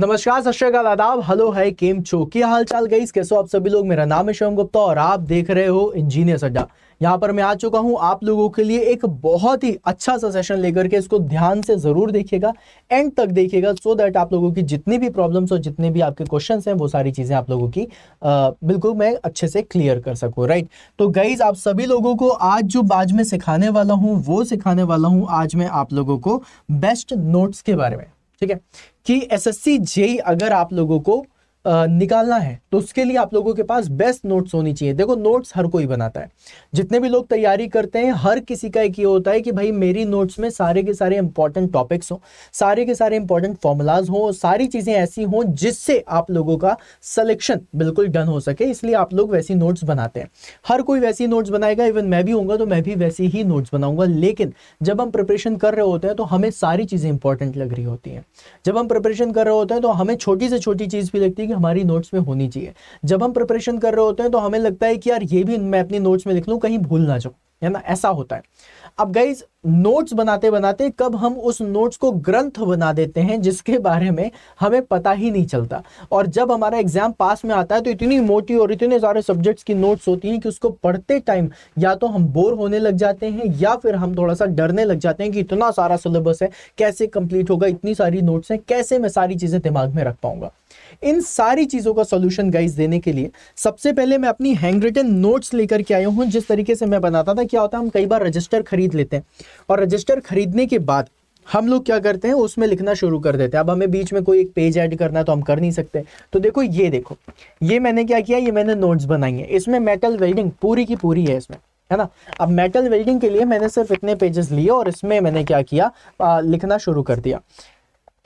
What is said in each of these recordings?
नमस्कार सत श्रीकाल आदाब हेलो है केम चो क्या चाल गई कैसे हो आप सभी लोग मेरा नाम है शिवम गुप्ता और आप देख रहे हो इंजीनियर अड्डा यहाँ पर मैं आ चुका हूँ आप लोगों के लिए एक बहुत ही अच्छा सा सेशन लेकर के इसको ध्यान से जरूर देखिएगा एंड तक देखिएगा सो दैट आप लोगों की जितनी भी प्रॉब्लम्स और जितने भी आपके क्वेश्चंस हैं वो सारी चीज़ें आप लोगों की आ, बिल्कुल मैं अच्छे से क्लियर कर सकूँ राइट तो गईज आप सभी लोगों को आज जो आज में सिखाने वाला हूँ वो सिखाने वाला हूँ आज मैं आप लोगों को बेस्ट नोट्स के बारे में ठीक है कि एसएससी जेई अगर आप लोगों को निकालना है तो उसके लिए आप लोगों के पास बेस्ट नोट्स होनी चाहिए देखो नोट्स हर कोई बनाता है जितने भी लोग तैयारी करते हैं हर किसी का एक ये होता है कि भाई मेरी नोट्स में सारे के सारे इंपॉर्टेंट टॉपिक्स हों सारे के सारे इंपॉर्टेंट फॉर्मूलाज हों सारी चीज़ें ऐसी हों जिससे आप लोगों का सलेक्शन बिल्कुल डन हो सके इसलिए आप लोग वैसी नोट्स बनाते हैं हर कोई वैसी नोट्स बनाएगा इवन मैं भी हूँगा तो मैं भी वैसी ही नोट्स बनाऊंगा लेकिन जब हम प्रिपरेशन कर रहे होते हैं तो हमें सारी चीज़ें इंपॉर्टेंट लग रही होती हैं जब हम प्रिपरेशन कर रहे होते हैं तो हमें छोटी से छोटी चीज़ भी लगती है हमारी नोट्स में होनी चाहिए जब हम प्रिपरेशन कर रहे होते हैं तो हमें लगता है कि यार ये भी मैं अपनी नोट्स में लिख लूँ कहीं भूल ना जाऊँ है ना ऐसा होता है अब गाइज नोट्स बनाते बनाते कब हम उस नोट्स को ग्रंथ बना देते हैं जिसके बारे में हमें पता ही नहीं चलता और जब हमारा एग्जाम पास में आता है तो इतनी मोटी और इतने सारे सब्जेक्ट्स की नोट्स होती हैं कि उसको पढ़ते टाइम या तो हम बोर होने लग जाते हैं या फिर हम थोड़ा सा डरने लग जाते हैं कि इतना सारा सिलेबस है कैसे कंप्लीट होगा इतनी सारी नोट्स हैं कैसे मैं सारी चीज़ें दिमाग में रख पाऊंगा इन सारी चीज़ों का सोल्यूशन गाइज देने के लिए सबसे पहले मैं अपनी हैंड रिटन नोट्स लेकर के आया हूँ जिस तरीके से मैं बनाता था क्या होता है हम कई बार रजिस्टर खरीद लेते हैं और रजिस्टर खरीदने के बाद हम लोग क्या करते हैं उसमें लिखना शुरू कर देते हैं अब हमें बीच में कोई एक पेज ऐड करना है तो हम कर नहीं सकते तो देखो ये देखो ये मैंने क्या किया ये मैंने नोट्स बनाई है इसमें मेटल वेल्डिंग पूरी की पूरी है इसमें है ना अब मेटल वेल्डिंग के लिए मैंने सिर्फ इतने पेजेस लिए और इसमें मैंने क्या किया आ, लिखना शुरू कर दिया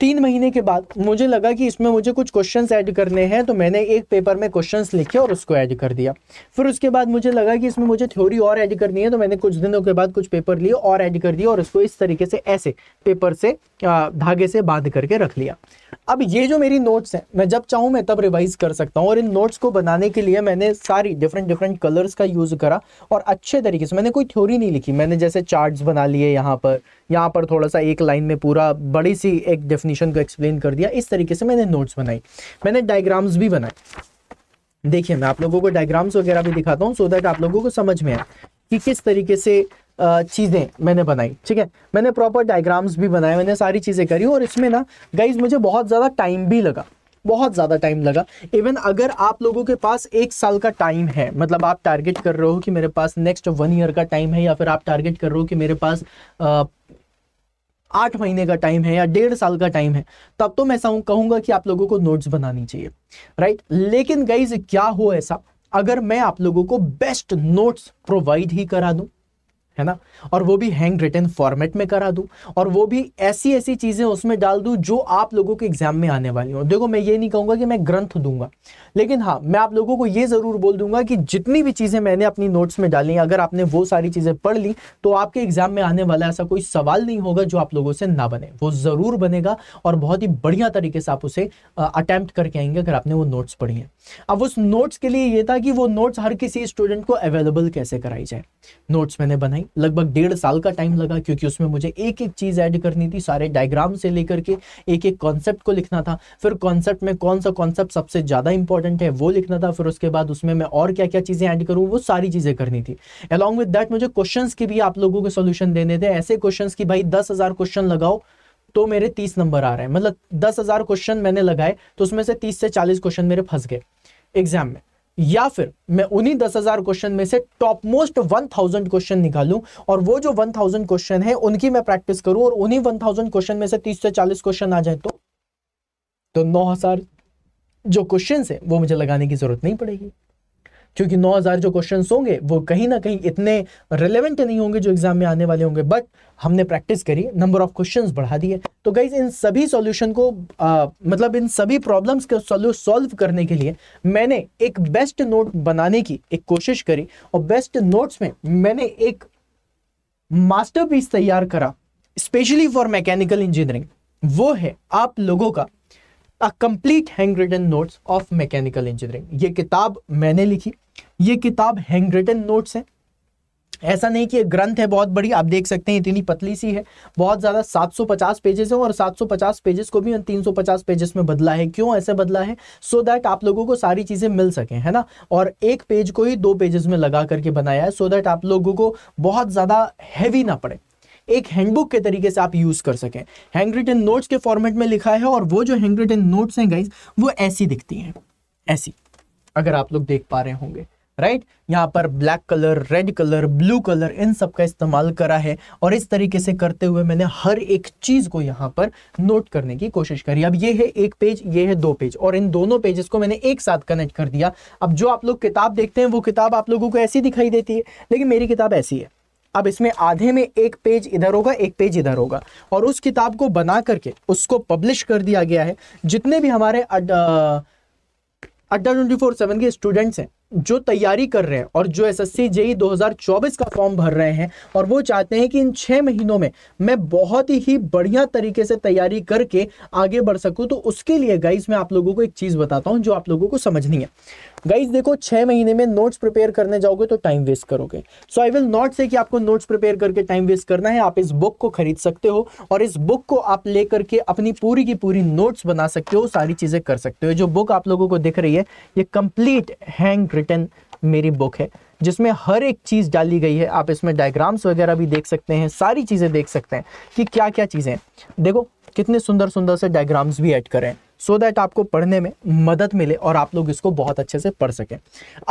तीन महीने के बाद मुझे लगा कि इसमें मुझे कुछ क्वेश्चंस ऐड करने हैं तो मैंने एक पेपर में क्वेश्चंस लिखे और उसको ऐड कर दिया फिर उसके बाद मुझे लगा कि इसमें मुझे थ्योरी और ऐड करनी है तो मैंने कुछ दिनों के बाद कुछ पेपर लिए और ऐड कर दिया और उसको इस तरीके से ऐसे पेपर से धागे से बांध करके रख लिया अब ये जो मेरी नोट्स हैं मैं जब चाहूँ मैं तब रिवाइज कर सकता हूँ और इन नोट्स को बनाने के लिए मैंने सारी डिफरेंट डिफरेंट कलर्स का यूज़ करा और अच्छे तरीके से मैंने कोई थ्योरी नहीं लिखी मैंने जैसे चार्ट्स बना लिए यहाँ पर यहाँ पर थोड़ा सा एक लाइन में पूरा बड़ी सी एक डेफिनेशन को एक्सप्लेन कर दिया इस तरीके से मैंने नोट्स बनाई मैंने डायग्राम्स भी बनाए देखिए मैं आप लोगों को डायग्राम्स वगैरह भी दिखाता हूँ सो दैट आप लोगों को समझ में आए कि किस तरीके से चीज़ें मैंने बनाई ठीक है मैंने प्रॉपर डायग्राम्स भी बनाए मैंने सारी चीज़ें करी और इसमें ना गाइज मुझे बहुत ज़्यादा टाइम भी लगा बहुत ज़्यादा टाइम लगा इवन अगर आप लोगों के पास एक साल का टाइम है मतलब आप टारगेट कर रहे हो कि मेरे पास नेक्स्ट वन ईयर का टाइम है या फिर आप टारगेट कर रहे हो कि मेरे पास आठ महीने का टाइम है या डेढ़ साल का टाइम है तब तो मैं कहूंगा कि आप लोगों को नोट्स बनानी चाहिए राइट लेकिन गाइज क्या हो ऐसा अगर मैं आप लोगों को बेस्ट नोट्स प्रोवाइड ही करा दूं है ना और वो भी हैंड रिटर्न फॉर्मेट में करा दूँ और वो भी ऐसी ऐसी चीज़ें उसमें डाल दूँ जो आप लोगों के एग्जाम में आने वाली हों देखो मैं ये नहीं कहूँगा कि मैं ग्रंथ दूंगा लेकिन हाँ मैं आप लोगों को ये ज़रूर बोल दूंगा कि जितनी भी चीज़ें मैंने अपनी नोट्स में डाली अगर आपने वो सारी चीज़ें पढ़ ली तो आपके एग्जाम में आने वाला ऐसा कोई सवाल नहीं होगा जो आप लोगों से ना बने वो ज़रूर बनेगा और बहुत ही बढ़िया तरीके से आप उसे अटैम्प्ट करके आएंगे अगर आपने वो नोट्स पढ़ी हैं अब उस नोट्स के लिए ये था कि वो नोट्स हर किसी स्टूडेंट को अवेलेबल कैसे कराई जाए नोट्स मैंने बनाई में लगभग डेढ़ साल का टाइम लगा क्योंकि उसमें मुझे एक एक चीज़ ऐड करनी थी सारे डायग्राम से लेकर के एक एक कॉन्सेप्ट को लिखना था फिर कॉन्सेप्ट में कौन सा कॉन्सेप्ट सबसे ज़्यादा इंपॉर्टेंट है वो लिखना था फिर उसके बाद उसमें मैं और क्या क्या चीज़ें ऐड करूँ वो सारी चीज़ें करनी थी अलॉन्ग विद दैट मुझे क्वेश्चन के भी आप लोगों को सोल्यूशन देने थे ऐसे क्वेश्चन की भाई दस क्वेश्चन लगाओ तो मेरे तीस नंबर आ रहे हैं मतलब दस क्वेश्चन मैंने लगाए तो उसमें से तीस से चालीस क्वेश्चन मेरे फंस गए एग्जाम में या फिर मैं उन्हीं दस हजार क्वेश्चन में से top most one thousand question निकालू और वो जो वन थाउजेंड क्वेश्चन है उनकी मैं प्रैक्टिस करूं और उन्हीं वन थाउजेंड क्वेश्चन में से तीस से चालीस क्वेश्चन आ जाए तो, तो नौ हजार जो क्वेश्चन है वो मुझे लगाने की जरूरत नहीं पड़ेगी क्योंकि 9000 जो क्वेश्चंस होंगे वो कहीं ना कहीं इतने रिलेवेंट नहीं होंगे जो एग्जाम में आने वाले होंगे बट हमने प्रैक्टिस करी नंबर ऑफ क्वेश्चंस बढ़ा दिए तो गाइज इन सभी सॉल्यूशन को आ, मतलब इन सभी प्रॉब्लम्स को सॉल्व करने के लिए मैंने एक बेस्ट नोट बनाने की एक कोशिश करी और बेस्ट नोट्स में मैंने एक मास्टर तैयार करा स्पेशली फॉर मैकेनिकल इंजीनियरिंग वो है आप लोगों का uh complete hand written notes of mechanical engineering ये किताब मैंने लिखी ये किताब हैंड रिटन नोट्स है ऐसा नहीं कि ग्रंथ है बहुत बड़ी आप देख सकते हैं इतनी पतली सी है बहुत ज़्यादा 750 पेजेस है और 750 पेजेस को भी 350 पेजेस में बदला है क्यों ऐसे बदला है सो so दैट आप लोगों को सारी चीज़ें मिल सके है ना और एक पेज को ही दो पेजेस में लगा करके बनाया है सो so दैट आप लोगों को बहुत ज़्यादा हैवी ना पड़े एक हैंडबुक के तरीके से आप यूज़ कर सकें हैंड रिटन नोट्स के फॉर्मेट में लिखा है और वो जो हैंड रिटन नोट्स हैं गाइज वो ऐसी दिखती हैं ऐसी अगर आप लोग देख पा रहे होंगे राइट right? यहाँ पर black colour red colour blue colour इन सब का इस्तेमाल करा है और इस तरीके से करते हुए मैंने हर एक चीज को यहाँ पर नोट करने की कोशिश करी अब ये है एक पेज ये है दो पेज और इन दोनों पेजेस को मैंने एक साथ कनेक्ट कर दिया अब जो आप लोग किताब देखते हैं वो किताब आप लोगों को ऐसी दिखाई देती है लेकिन मेरी किताब ऐसी है अब इसमें आधे में एक पेज इधर होगा एक पेज इधर होगा और उस किताब को बना करके उसको पब्लिश कर दिया गया है जितने भी हमारे अड, आ, अड्डा ट्वेंटी फोर सेवन के स्टूडेंट्स हैं जो तैयारी कर रहे हैं और जो एस एस सी जेई दो हजार चौबीस का फॉर्म भर रहे हैं और वो चाहते हैं कि इन छः महीनों में मैं बहुत ही बढ़िया तरीके से तैयारी करके आगे बढ़ सकूँ तो उसके लिए गाइज मैं आप लोगों को एक चीज़ बताता हूँ जो आप लोगों को समझनी है गाइज देखो छह महीने में नोट्स प्रिपेयर करने जाओगे तो टाइम वेस्ट करोगे सो आई विल नॉट से कि आपको नोट्स प्रिपेयर करके टाइम वेस्ट करना है आप इस बुक को खरीद सकते हो और इस बुक को आप लेकर के अपनी पूरी की पूरी नोट्स बना सकते हो सारी चीज़ें कर सकते हो जो बुक आप लोगों को दिख रही है ये कंप्लीट हैंग रिटर्न मेरी बुक है जिसमें हर एक चीज़ डाली गई है आप इसमें डायग्राम्स वगैरह भी देख सकते हैं सारी चीज़ें देख सकते हैं कि क्या क्या चीज़ें देखो कितने सुंदर सुंदर से डायग्राम्स भी ऐड करें सो so दैट आपको पढ़ने में मदद मिले और आप लोग इसको बहुत अच्छे से पढ़ सकें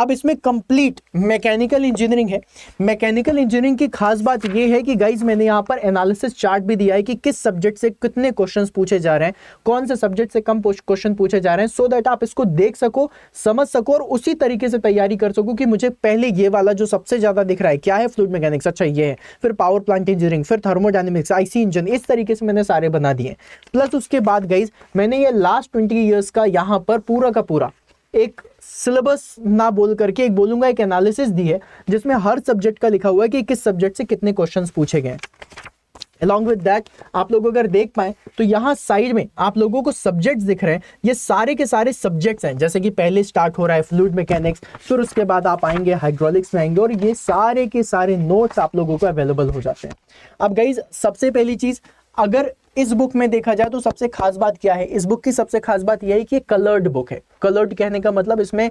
अब इसमें कंप्लीट मैकेनिकल इंजीनियरिंग है मैकेनिकल इंजीनियरिंग की खास बात यह है कि गाइज मैंने यहाँ पर एनालिसिस चार्ट भी दिया है कि किस सब्जेक्ट से कितने क्वेश्चन पूछे जा रहे हैं कौन से सब्जेक्ट से कम क्वेश्चन पूछे जा रहे हैं सो so दैट आप इसको देख सको समझ सको और उसी तरीके से तैयारी कर सको कि मुझे पहले ये वाला जो सबसे ज्यादा दिख रहा है क्या है फ्लूड मैकेनिक्स अच्छा ये है फिर पावर प्लांट इंजीनियरिंग फिर थर्मोडाइनमिक्स आईसी इंजन इस तरीके से मैंने सारे बना दिए प्लस उसके बाद गाइज मैंने ये लास्ट लास्ट ट्वेंटी ईयर्स का यहाँ पर पूरा का पूरा एक सिलेबस ना बोल करके एक बोलूंगा एक एनालिसिस दी है जिसमें हर सब्जेक्ट का लिखा हुआ है कि किस सब्जेक्ट से कितने क्वेश्चंस पूछे गए अलॉन्ग विद दैट आप लोग अगर देख पाए तो यहाँ साइड में आप लोगों को सब्जेक्ट्स दिख रहे हैं ये सारे के सारे सब्जेक्ट्स हैं जैसे कि पहले स्टार्ट हो रहा है फ्लूड मैकेनिक्स फिर उसके बाद आप आएंगे हाइड्रोलिक्स में आएंगे और ये सारे के सारे नोट्स आप लोगों को अवेलेबल हो जाते हैं अब गई सबसे पहली चीज़ अगर इस बुक में देखा जाए तो सबसे खास बात क्या है इस बुक की सबसे खास बात यह है कि कलर्ड बुक है कलर्ड कहने का मतलब इसमें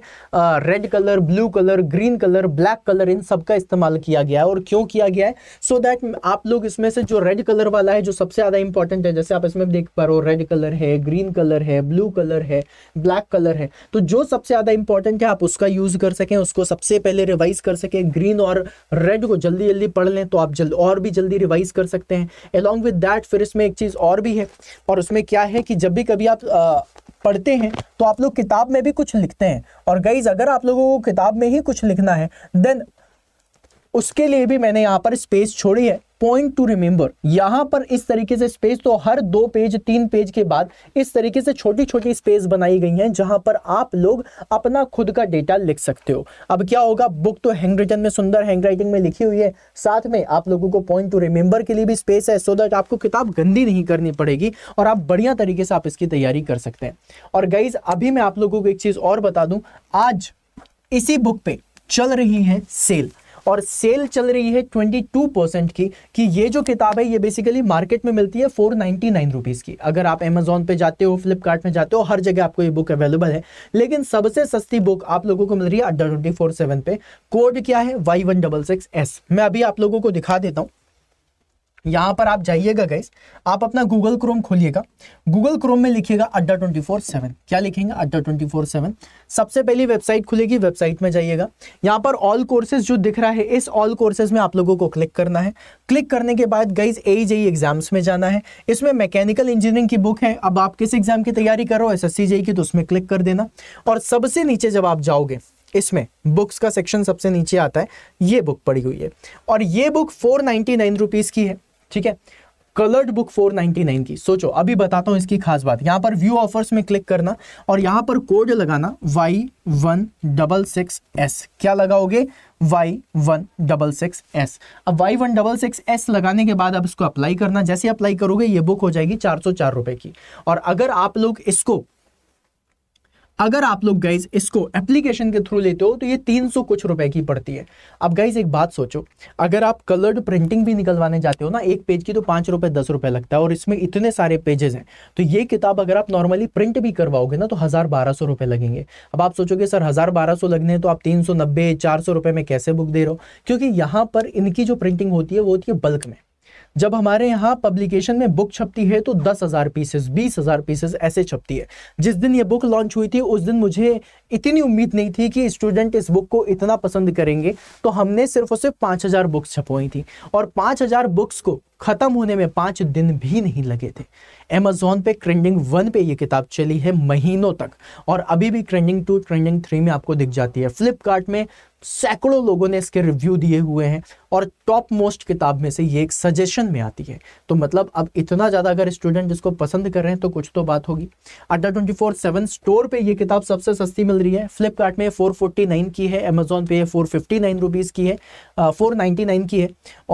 red colour blue colour green colour black colour इन सब का इस्तेमाल किया गया है और क्यों किया गया है सो so दैट आप लोग इसमें से जो रेड कलर वाला है जो सबसे ज़्यादा इंपॉर्टेंट है जैसे आप इसमें देख पा रहे हो रेड कलर है ग्रीन कलर है ब्लू कलर है ब्लैक कलर है तो जो सबसे ज़्यादा इंपॉर्टेंट है आप उसका यूज़ कर सकें उसको सबसे पहले रिवाइज कर सके ग्रीन और रेड को जल्दी जल्दी पढ़ लें तो आप जल्द और भी जल्दी रिवाइज कर सकते हैं अलॉन्ग विद दैट फिर इसमें एक चीज़ चीज़ और भी है और उसमें क्या है कि जब भी कभी आप आ, पढ़ते हैं तो आप लोग किताब में भी कुछ लिखते हैं और गाइज अगर आप लोगों को किताब में ही कुछ लिखना है देन उसके लिए भी मैंने यहाँ पर स्पेस छोड़ी है पॉइंट टू रिमेंबर यहाँ पर इस तरीके से स्पेस तो हर दो पेज तीन पेज के बाद इस तरीके से छोटी छोटी स्पेस बनाई गई हैं जहाँ पर आप लोग अपना खुद का डेटा लिख सकते हो अब क्या होगा बुक तो हैंड में सुंदर हैंड राइटिंग में लिखी हुई है साथ में आप लोगों को पॉइंट टू रिमेंबर के लिए भी स्पेस है सो so दैट आपको किताब गंदी नहीं करनी पड़ेगी और आप बढ़िया तरीके से आप इसकी तैयारी कर सकते हैं और गाइज अभी मैं आप लोगों को एक चीज़ और बता दूँ आज इसी बुक पे चल रही है सेल और सेल चल रही है 22 परसेंट की कि ये जो किताब है ये बेसिकली मार्केट में मिलती है फोर नाइन्टी की अगर आप अमेजोन पे जाते हो फ्लिपकार्ट में जाते हो हर जगह आपको ये बुक अवेलेबल है लेकिन सबसे सस्ती बुक आप लोगों को मिल रही है अड्डा ट्वेंटी पे कोड क्या है वाई मैं अभी आप लोगों को दिखा देता हूँ यहाँ पर आप जाइएगा गाइस आप अपना गूगल क्रोम खोलिएगा गूगल क्रोम में लिखिएगा अड्डा ट्वेंटी फोर सेवन क्या लिखेंगे अड्डा ट्वेंटी फोर सेवन सबसे पहली वेबसाइट खुलेगी वेबसाइट में जाइएगा यहाँ पर ऑल कोर्सेज जो दिख रहा है इस ऑल कोर्सेज में आप लोगों को क्लिक करना है क्लिक करने के बाद गैस ए जेई एग्जाम्स में जाना है इसमें मैकेनिकल इंजीनियरिंग की बुक है अब आप किस एग्जाम की तैयारी करो एस एस की तो उसमें क्लिक कर देना और सबसे नीचे जब आप जाओगे इसमें बुक्स का सेक्शन सबसे नीचे आता है ये बुक पड़ी हुई है और ये book four ninety nine rupees की है ठीक है कलर्ड बुक 499 की सोचो अभी बताता हूं इसकी खास बात यहां पर व्यू ऑफर्स में क्लिक करना और यहां पर कोड लगाना Y one double six S क्या लगाओगे Y one double six S अब Y one double six S लगाने के बाद अब इसको अप्लाई करना जैसे अप्लाई करोगे ये बुक हो जाएगी चार सौ चार रुपए की और अगर आप लोग इसको अगर आप लोग गाइज इसको एप्लीकेशन के थ्रू लेते हो तो ये तीन सौ कुछ रुपए की पड़ती है अब गाइज एक बात सोचो अगर आप कलर्ड प्रिंटिंग भी निकलवाने जाते हो ना एक पेज की तो पांच रुपए दस रुपये लगता है और इसमें इतने सारे पेजेस हैं तो ये किताब अगर आप नॉर्मली प्रिंट भी करवाओगे ना तो हज़ार बारह सौ रुपये लगेंगे अब आप सोचोगे सर हज़ार बारह सौ लगने तो आप तीन सौ नब्बे चार सौ रुपये में कैसे बुक दे रहे हो क्योंकि यहाँ पर इनकी जो प्रिंटिंग होती है वो होती है बल्क में जब हमारे यहाँ पब्लिकेशन में बुक छपती है तो दस हज़ार पीसेस बीस हज़ार पीसेस ऐसे छपती है जिस दिन ये बुक लॉन्च हुई थी उस दिन मुझे इतनी उम्मीद नहीं थी कि स्टूडेंट इस बुक को इतना पसंद करेंगे तो हमने सिर्फ और सिर्फ पाँच हज़ार बुक्स छपवाई थी और पाँच हज़ार बुक्स को ख़त्म होने में पांच दिन भी नहीं लगे थे अमेजोन पे ट्रेंडिंग वन पे ये किताब चली है महीनों तक और अभी भी ट्रेंडिंग टू ट्रेंडिंग थ्री में आपको दिख जाती है फ्लिपकार्ट में सैकड़ों लोगों ने इसके रिव्यू दिए हुए हैं और टॉप मोस्ट किताब में से ये एक सजेशन में आती है तो मतलब अब इतना ज़्यादा अगर स्टूडेंट इसको पसंद कर रहे हैं तो कुछ तो बात होगी अड्डा ट्वेंटी फोर सेवन स्टोर पे ये किताब सबसे सस्ती मिल रही है फ्लिपकार्ट में फोर फोर्टी नाइन की है अमेजोन पे फोर फिफ्टी नाइन रुपीज़ की है फोर नाइन्टी नाइन की है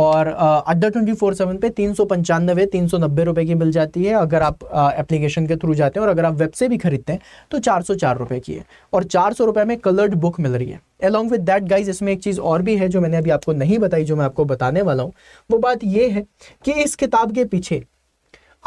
और अड्डा ट्वेंटी फोर सेवन पे तीन सौ पंचानवे तीन सौ नब्बे रुपए की मिल जाती है अगर आप एप्लीकेशन के थ्रू जाते हैं और अगर आप वेब से भी खरीदते हैं तो चार सौ चार रुपए की है और चार सौ रुपए में कलर्ड बुक मिल रही है अलॉन्ग विद दैट गाइज इसमें एक चीज़ और भी है जो मैंने अभी आपको नहीं बताई जो मैं आपको बताने वाला हूँ वो बात ये है कि इस किताब के पीछे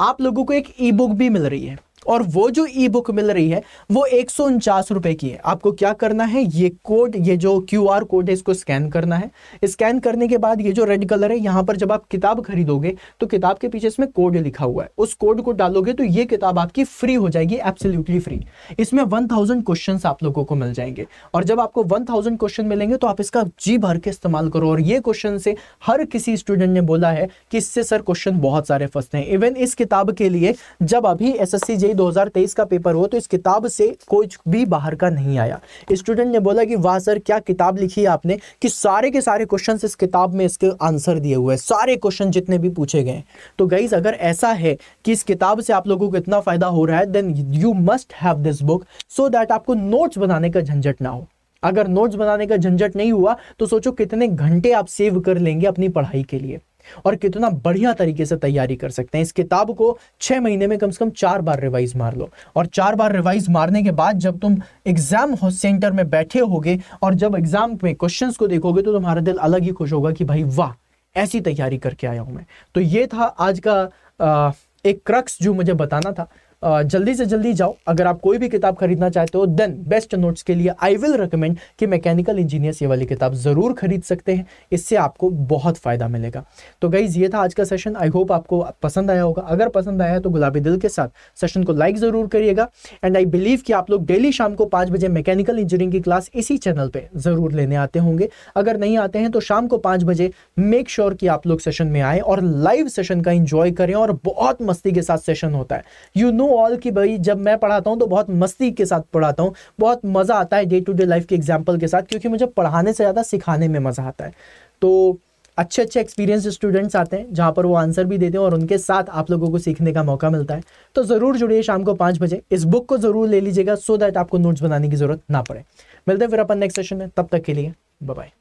आप लोगों को एक ई बुक भी मिल रही है और वो जो ई बुक मिल रही है वो एक सौ रुपए की है आपको क्या करना है ये कोड ये जो क्यू आर कोड है इसको स्कैन करना है स्कैन करने के बाद ये जो रेड कलर है यहाँ पर जब आप किताब खरीदोगे तो किताब के पीछे इसमें कोड लिखा हुआ है उस कोड को डालोगे तो ये किताब आपकी फ्री हो जाएगी एब्सोल्यूटली फ्री इसमें वन थाउजेंड क्वेश्चन आप लोगों को मिल जाएंगे और जब आपको वन थाउजेंड क्वेश्चन मिलेंगे तो आप इसका जी भर के इस्तेमाल करो और ये क्वेश्चन से हर किसी स्टूडेंट ने बोला है कि इससे सर क्वेश्चन बहुत सारे फंसते हैं इवन इस किताब के लिए जब अभी एस एस यही 2023 का पेपर हो तो इस किताब से कुछ भी बाहर का नहीं आया स्टूडेंट ने बोला कि वाह सर क्या किताब लिखी है आपने कि सारे के सारे क्वेश्चन इस किताब में इसके आंसर दिए हुए हैं सारे क्वेश्चन जितने भी पूछे गए तो गईज अगर ऐसा है कि इस किताब से आप लोगों को इतना फायदा हो रहा है then you must have this book so that आपको नोट्स बनाने का झंझट ना हो अगर नोट्स बनाने का झंझट नहीं हुआ तो सोचो कितने घंटे आप सेव कर लेंगे अपनी पढ़ाई के लिए और कितना बढ़िया तरीके से तैयारी कर सकते हैं इस किताब को छह महीने में कम से कम चार बार रिवाइज मार लो और चार बार रिवाइज मारने के बाद जब तुम एग्जाम सेंटर में बैठे होगे और जब एग्जाम में क्वेश्चंस को देखोगे तो तुम्हारा दिल अलग ही खुश होगा कि भाई वाह ऐसी तैयारी करके आया हूं मैं तो ये था आज का आ, एक क्रक्स जो मुझे बताना था जल्दी से जल्दी जाओ अगर आप कोई भी किताब खरीदना चाहते हो देन बेस्ट नोट्स के लिए आई विल रिकमेंड कि मैकेनिकल इंजीनियर्स ये वाली किताब ज़रूर खरीद सकते हैं इससे आपको बहुत फ़ायदा मिलेगा तो गाइज ये था आज का सेशन आई होप आपको पसंद आया होगा अगर पसंद आया है तो गुलाबी दिल के साथ सेशन को लाइक ज़रूर करिएगा एंड आई बिलीव कि आप लोग डेली शाम को पाँच बजे मैकेनिकल इंजीनियरिंग की क्लास इसी चैनल पर ज़रूर लेने आते होंगे अगर नहीं आते हैं तो शाम को पाँच बजे मेक श्योर sure कि आप लोग सेशन में आए और लाइव सेशन का इंजॉय करें और बहुत मस्ती के साथ सेशन होता है you you know know all कि भाई जब मैं पढ़ाता हूँ तो बहुत मस्ती के साथ पढ़ाता हूँ बहुत मज़ा आता है डे टू डे लाइफ के एग्जाम्पल के साथ क्योंकि मुझे पढ़ाने से ज़्यादा सिखाने में मज़ा आता है तो अच्छे अच्छे एक्सपीरियंस स्टूडेंट्स आते हैं जहाँ पर वो आंसर भी देते हैं और उनके साथ आप लोगों को सीखने का मौका मिलता है तो ज़रूर जुड़िए शाम को पाँच बजे इस बुक को ज़रूर ले लीजिएगा सो दैट आपको नोट्स बनाने की ज़रूरत ना पड़े मिलते हैं फिर अपन नेक्स्ट सेशन में तब तक के लिए बाय